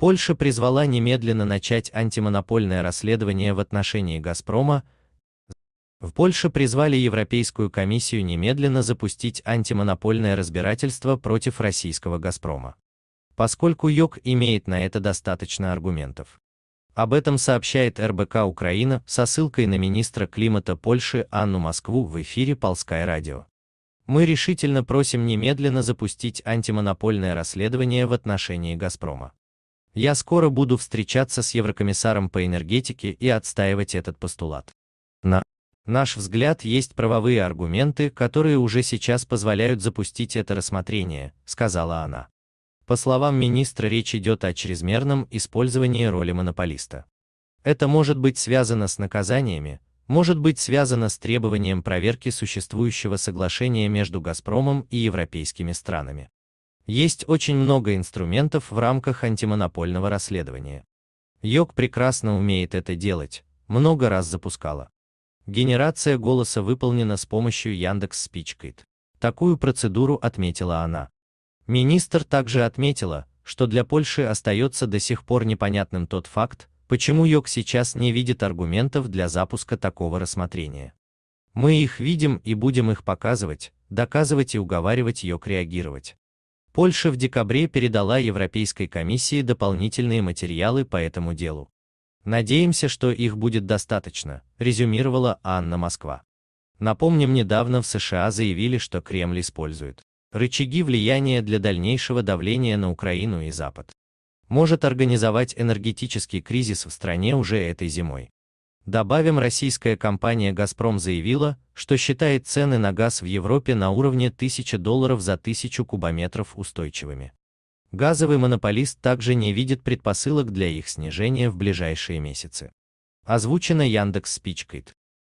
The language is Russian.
Польша призвала немедленно начать антимонопольное расследование в отношении «Газпрома», в Польше призвали Европейскую комиссию немедленно запустить антимонопольное разбирательство против российского «Газпрома», поскольку ЙОК имеет на это достаточно аргументов. Об этом сообщает РБК Украина со ссылкой на министра климата Польши Анну Москву в эфире Полское радио. Мы решительно просим немедленно запустить антимонопольное расследование в отношении «Газпрома». Я скоро буду встречаться с Еврокомиссаром по энергетике и отстаивать этот постулат. На наш взгляд, есть правовые аргументы, которые уже сейчас позволяют запустить это рассмотрение, сказала она. По словам министра, речь идет о чрезмерном использовании роли монополиста. Это может быть связано с наказаниями, может быть связано с требованием проверки существующего соглашения между Газпромом и европейскими странами. Есть очень много инструментов в рамках антимонопольного расследования. Йог прекрасно умеет это делать, много раз запускала. Генерация голоса выполнена с помощью Яндекс Спичкит. Такую процедуру отметила она. Министр также отметила, что для Польши остается до сих пор непонятным тот факт, почему Йог сейчас не видит аргументов для запуска такого рассмотрения. Мы их видим и будем их показывать, доказывать и уговаривать ЙОК реагировать. Польша в декабре передала Европейской комиссии дополнительные материалы по этому делу. Надеемся, что их будет достаточно, резюмировала Анна Москва. Напомним, недавно в США заявили, что Кремль использует рычаги влияния для дальнейшего давления на Украину и Запад. Может организовать энергетический кризис в стране уже этой зимой. Добавим, российская компания «Газпром» заявила, что считает цены на газ в Европе на уровне 1000 долларов за 1000 кубометров устойчивыми. Газовый монополист также не видит предпосылок для их снижения в ближайшие месяцы. Озвучено Яндекс Спичкайт.